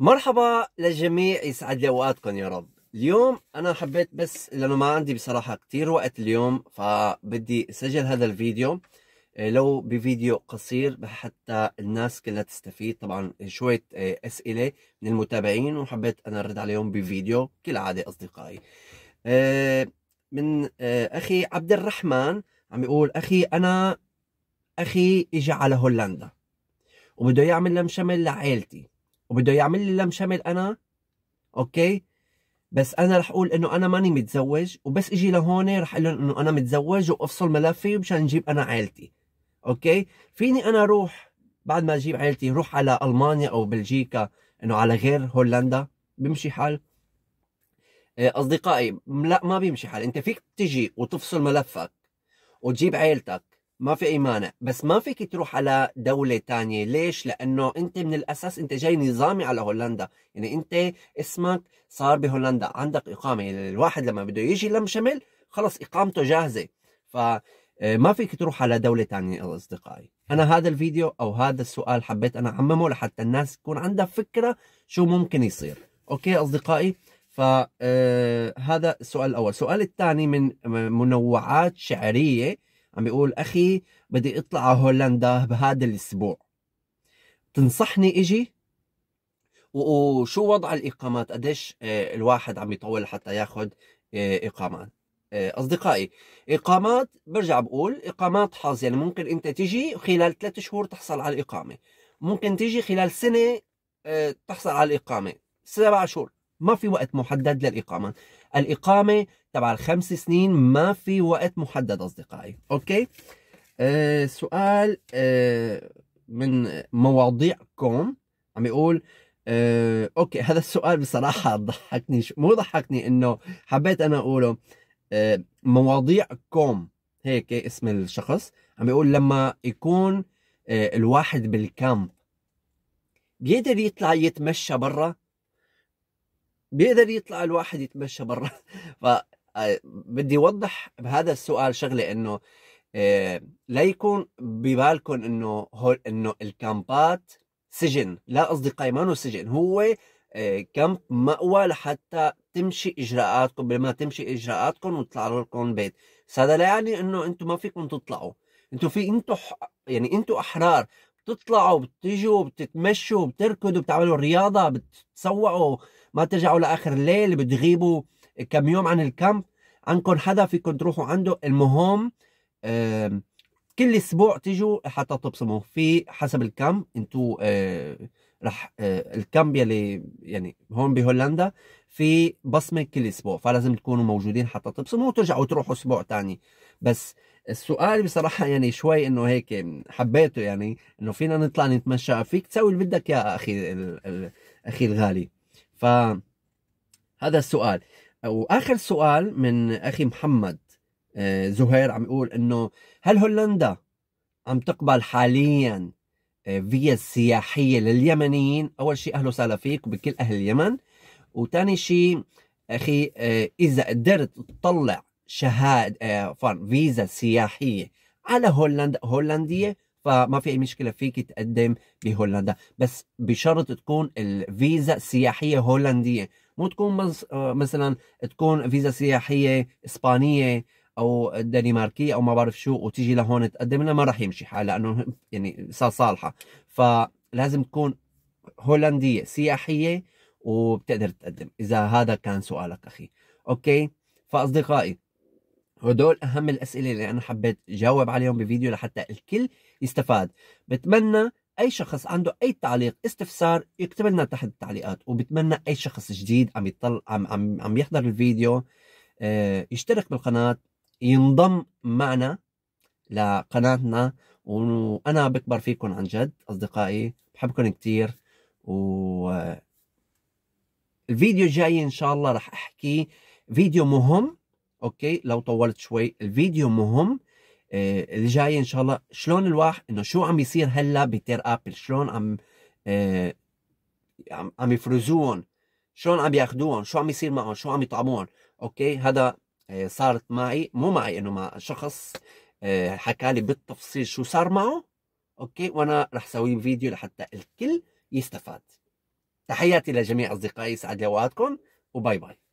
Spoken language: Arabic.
مرحبا للجميع يسعد لي اوقاتكم يا رب اليوم انا حبيت بس لانه ما عندي بصراحه كثير وقت اليوم فبدي اسجل هذا الفيديو آه، لو بفيديو قصير حتى الناس كلها تستفيد طبعا شويه آه، اسئله من المتابعين وحبيت انا ارد عليهم بفيديو كالعاده اصدقائي آه، من اخي عبد الرحمن عم يقول اخي انا اخي اجى على هولندا وبده يعمل لمشمل لعائلتي وبده يعمل لي لم شمل انا اوكي بس انا رح اقول انه انا ماني متزوج وبس اجي لهون رح اقول لهم انه انا متزوج وافصل ملفي مشان نجيب انا عائلتي اوكي فيني انا اروح بعد ما اجيب عائلتي روح على المانيا او بلجيكا انه على غير هولندا بمشي حال آه، اصدقائي لا ما بيمشي حال انت فيك تجي وتفصل ملفك وتجيب عائلتك ما في اي مانع بس ما فيك تروح على دوله تانية ليش لانه انت من الاساس انت جاي نظامي على هولندا يعني انت اسمك صار بهولندا عندك اقامه يعني الواحد لما بده يجي لم شمل خلص اقامته جاهزه ف آه، ما فيك تروح على دولة تانية أصدقائي أنا هذا الفيديو أو هذا السؤال حبيت أنا أعممه لحتى الناس تكون عندها فكرة شو ممكن يصير أوكي أصدقائي فهذا آه، السؤال الأول السؤال الثاني من آه، منوعات شعرية عم بيقول اخي بدي اطلع على هولندا بهذا الاسبوع تنصحني اجي وشو وضع الاقامات قديش آه، الواحد عم يطول حتى ياخذ آه، اقامات آه، اصدقائي اقامات برجع بقول اقامات حظ يعني ممكن انت تجي خلال ثلاث شهور تحصل على الاقامه ممكن تيجي خلال سنه تحصل على الاقامه سبع شهور ما في وقت محدد للاقامات الاقامه تبع الخمس سنين ما في وقت محدد اصدقائي اوكي آه سؤال آه من مواضيعكم عم يقول آه اوكي هذا السؤال بصراحه ضحكني مو ضحكني انه حبيت انا اقوله آه مواضيعكم هيك اسم الشخص عم بيقول لما يكون آه الواحد بالكامب بيقدر يطلع يتمشى برا بيقدر يطلع الواحد يتمشى برا ف آه، بدي اوضح بهذا السؤال شغله انه آه، لا يكون ببالكم انه هول انه الكامبات سجن لا اصدقائي ما سجن هو آه، كامب مأوى لحتى تمشي اجراءاتكم بما تمشي اجراءاتكم وتطلعوا لكم بيت هذا لا يعني انه انتم ما فيكم تطلعوا انتم في انتم يعني انتم احرار بتطلعوا بتيجوا بتتمشوا بتركضوا بتعملوا رياضة بتسوقوا ما ترجعوا لآخر الليل بتغيبوا كم يوم عن الكامب عندكم حدا فيكم تروحوا عنده المهم كل اسبوع تيجوا حتى تبصموا في حسب الكم انتو رح الكامب الكم يلي يعني هون بهولندا في بصمه كل اسبوع فلازم تكونوا موجودين حتى تبصموا وترجعوا تروحوا اسبوع تاني بس السؤال بصراحة يعني شوي انه هيك حبيته يعني انه فينا نطلع نتمشى فيك تسوي اللي بدك يا اخي اخي الغالي ف هذا السؤال واخر سؤال من اخي محمد آه، زهير عم يقول انه هل هولندا عم تقبل حاليا آه، فيا سياحية لليمنيين اول شيء اهلا وسهلا فيك وبكل اهل اليمن وثاني شيء اخي آه، اذا قدرت تطلع شهاده آه، فن فيزا سياحيه على هولندا هولنديه فما في اي مشكله فيك تقدم بهولندا بس بشرط تكون الفيزا سياحيه هولنديه مو تكون آه، مثلا تكون فيزا سياحيه اسبانيه او دنماركيه او ما بعرف شو وتيجي لهون تقدم لها ما راح يمشي حال لانه يعني صار صالحه فلازم تكون هولنديه سياحيه وبتقدر تقدم اذا هذا كان سؤالك اخي اوكي فاصدقائي هدول أهم الأسئلة اللي أنا حبيت جاوب عليهم بفيديو لحتى الكل يستفاد بتمنى أي شخص عنده أي تعليق استفسار يكتب لنا تحت التعليقات وبتمنى أي شخص جديد عم يطلع عم عم, عم يحضر الفيديو آه، يشترك بالقناة ينضم معنا لقناتنا وأنا بكبر فيكم عن جد أصدقائي بحبكم كثير و الفيديو الجاي إن شاء الله رح أحكي فيديو مهم اوكي لو طولت شوي الفيديو مهم آه اللي جاي ان شاء الله شلون الواحد انه شو عم يصير هلا بتير ابل شلون عم آه عم, عم يفرزوهم شلون عم ياخذوهم شو عم يصير معهم شو عم يطعموهم اوكي هذا آه صارت معي مو معي انه مع شخص آه حكى لي بالتفصيل شو صار معه اوكي وانا رح اسوي فيديو لحتى الكل يستفاد تحياتي لجميع اصدقائي سعد اوقاتكم وباي باي